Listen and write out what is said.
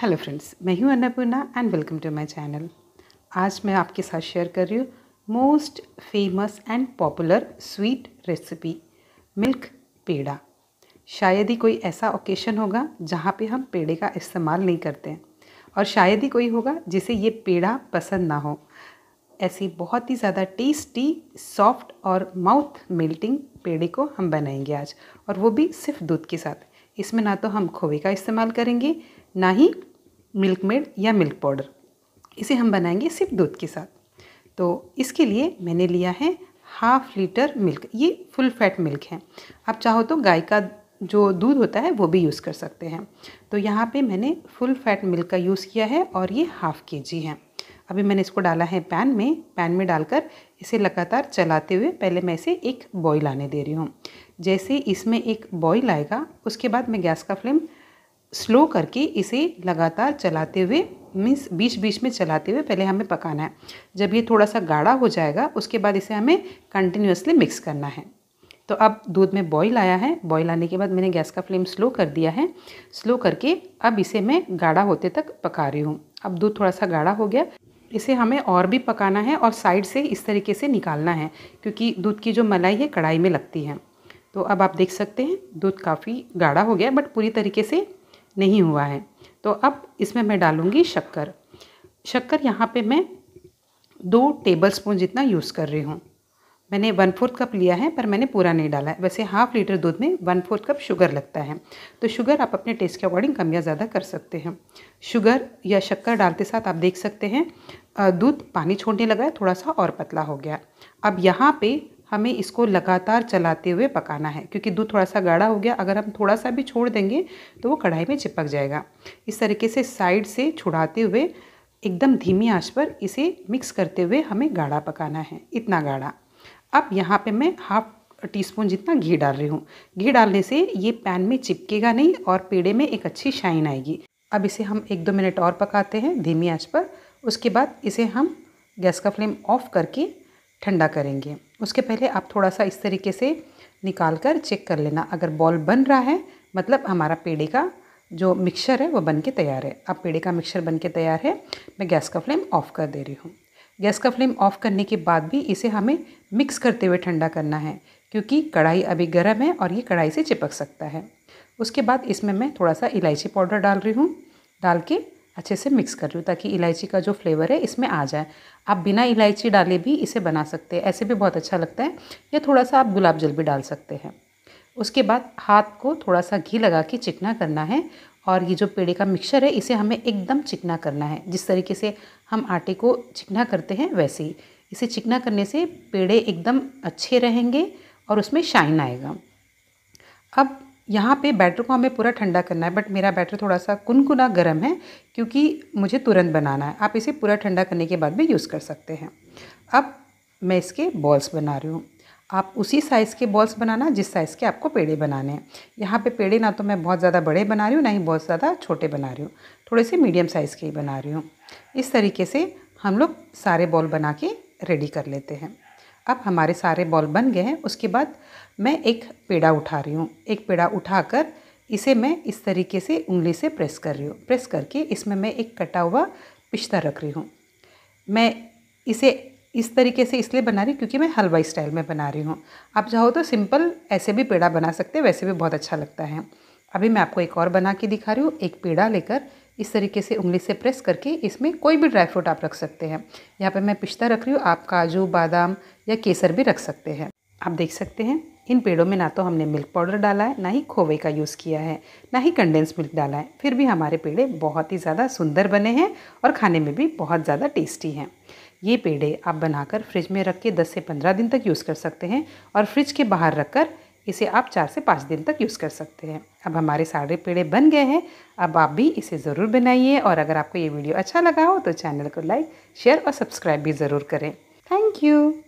hello friends मैं हूं Annapurna and welcome to my channel आज मैं आपके साथ शेयर कर रही हूँ most famous and popular sweet recipe milk peda शायद ही कोई ऐसा ओकेशन होगा जहाँ पे हम पेड़े का इस्तेमाल नहीं करते हैं और शायद ही कोई होगा जिसे ये पेड़ा पसंद ना हो ऐसी बहुत ही ज़्यादा टेस्टी सॉफ्ट और माउथ मेल्टिंग पेड़े को हम बनाएंगे आज और वो भी सिर्फ दूध के साथ इसमें ना तो हम खोए का इस्तेमाल करेंगे ना ही मिल्क मेड या मिल्क पाउडर इसे हम बनाएंगे सिर्फ दूध के साथ तो इसके लिए मैंने लिया है हाफ लीटर मिल्क ये फुल फैट मिल्क है आप चाहो तो गाय का जो दूध होता है वो भी यूज़ कर सकते हैं तो यहाँ पे मैंने फुल फैट मिल्क का यूज़ किया है और ये हाफ़ के जी है अभी मैंने इसको डाला है पैन में पैन में डालकर इसे लगातार चलाते हुए पहले मैं इसे एक बॉईल आने दे रही हूँ जैसे इसमें एक बॉईल आएगा उसके बाद मैं गैस का फ्लेम स्लो करके इसे लगातार चलाते हुए मीन्स बीच बीच में चलाते हुए पहले हमें पकाना है जब ये थोड़ा सा गाढ़ा हो जाएगा उसके बाद इसे हमें कंटिन्यूसली मिक्स करना है तो अब दूध में बॉईल आया है बॉईल आने के बाद मैंने गैस का फ्लेम स्लो कर दिया है स्लो करके अब इसे मैं गाढ़ा होते तक पका रही हूँ अब दूध थोड़ा सा गाढ़ा हो गया इसे हमें और भी पकाना है और साइड से इस तरीके से निकालना है क्योंकि दूध की जो मलाई है कढ़ाई में लगती है तो अब आप देख सकते हैं दूध काफ़ी गाढ़ा हो गया बट पूरी तरीके से नहीं हुआ है तो अब इसमें मैं डालूँगी शक्कर शक्कर यहाँ पे मैं दो टेबल स्पून जितना यूज़ कर रही हूँ मैंने वन फोर्थ कप लिया है पर मैंने पूरा नहीं डाला है वैसे हाफ लीटर दूध में वन फोर्थ कप शुगर लगता है तो शुगर आप अपने टेस्ट के अकॉर्डिंग कम या ज़्यादा कर सकते हैं शुगर या शक्कर डालते साथ आप देख सकते हैं दूध पानी छोड़ने लगा है थोड़ा सा और पतला हो गया अब यहाँ पे हमें इसको लगातार चलाते हुए पकाना है क्योंकि दूध थोड़ा सा गाढ़ा हो गया अगर हम थोड़ा सा भी छोड़ देंगे तो वो कढ़ाई में चिपक जाएगा इस तरीके से साइड से छुड़ाते हुए एकदम धीमी आंच पर इसे मिक्स करते हुए हमें गाढ़ा पकाना है इतना गाढ़ा अब यहाँ पे मैं हाफ टी स्पून जितना घी डाल रही हूँ घी डालने से ये पैन में चिपकेगा नहीं और पेड़े में एक अच्छी शाइन आएगी अब इसे हम एक दो मिनट और पकाते हैं धीमी आँच पर उसके बाद इसे हम गैस का फ्लेम ऑफ करके ठंडा करेंगे उसके पहले आप थोड़ा सा इस तरीके से निकाल कर चेक कर लेना अगर बॉल बन रहा है मतलब हमारा पेड़े का जो मिक्सर है वो बन के तैयार है अब पेड़े का मिक्सर बन के तैयार है मैं गैस का फ्लेम ऑफ़ कर दे रही हूँ गैस का फ्लेम ऑफ़ करने के बाद भी इसे हमें मिक्स करते हुए ठंडा करना है क्योंकि कढ़ाई अभी गर्म है और ये कढ़ाई से चिपक सकता है उसके बाद इसमें मैं थोड़ा सा इलायची पाउडर डाल रही हूँ डाल के अच्छे से मिक्स कर रही हूँ ताकि इलायची का जो फ्लेवर है इसमें आ जाए आप बिना इलायची डाले भी इसे बना सकते हैं ऐसे भी बहुत अच्छा लगता है या थोड़ा सा आप गुलाब जल भी डाल सकते हैं उसके बाद हाथ को थोड़ा सा घी लगा के चिकना करना है और ये जो पेड़े का मिक्सर है इसे हमें एकदम चिकना करना है जिस तरीके से हम आटे को चिकना करते हैं वैसे ही इसे चिकना करने से पेड़े एकदम अच्छे रहेंगे और उसमें शाइन आएगा अब यहाँ पे बैटर को हमें पूरा ठंडा करना है बट मेरा बैटर थोड़ा सा कुनकुना गर्म है क्योंकि मुझे तुरंत बनाना है आप इसे पूरा ठंडा करने के बाद भी यूज़ कर सकते हैं अब मैं इसके बॉल्स बना रही हूँ आप उसी साइज़ के बॉल्स बनाना जिस साइज़ के आपको पेड़े बनाने हैं यहाँ पे पेड़े ना तो मैं बहुत ज़्यादा बड़े बना रही हूँ ना ही बहुत ज़्यादा छोटे बना रही हूँ थोड़े से मीडियम साइज़ के ही बना रही हूँ इस तरीके से हम लोग सारे बॉल बना के रेडी कर लेते हैं अब हमारे सारे बॉल बन गए हैं उसके बाद मैं एक पेड़ा उठा रही हूँ एक पेड़ा उठाकर इसे मैं इस तरीके से उंगली से प्रेस कर रही हूँ प्रेस करके इसमें मैं एक कटा हुआ पिश्ता रख रही हूँ मैं इसे इस तरीके से इसलिए बना रही हूँ क्योंकि मैं हलवाई स्टाइल में बना रही हूँ आप चाहो तो सिंपल ऐसे भी पेड़ा बना सकते हैं वैसे भी बहुत अच्छा लगता है अभी मैं आपको एक और बना के दिखा रही हूँ एक पेड़ा लेकर इस तरीके से उंगली से प्रेस करके इसमें कोई भी ड्राई फ्रूट आप रख सकते हैं यहाँ पे मैं पिस्ता रख रही हूँ आप काजू बादाम या केसर भी रख सकते हैं आप देख सकते हैं इन पेड़ों में ना तो हमने मिल्क पाउडर डाला है ना ही खोवे का यूज़ किया है ना ही कंडेंस मिल्क डाला है फिर भी हमारे पेड़े बहुत ही ज़्यादा सुंदर बने हैं और खाने में भी बहुत ज़्यादा टेस्टी हैं ये पेड़े आप बनाकर फ्रिज में रख के 10 से 15 दिन तक यूज़ कर सकते हैं और फ्रिज के बाहर रखकर इसे आप चार से पाँच दिन तक यूज़ कर सकते हैं अब हमारे सारे पेड़े बन गए हैं अब आप भी इसे ज़रूर बनाइए और अगर आपको ये वीडियो अच्छा लगा हो तो चैनल को लाइक शेयर और सब्सक्राइब भी ज़रूर करें थैंक यू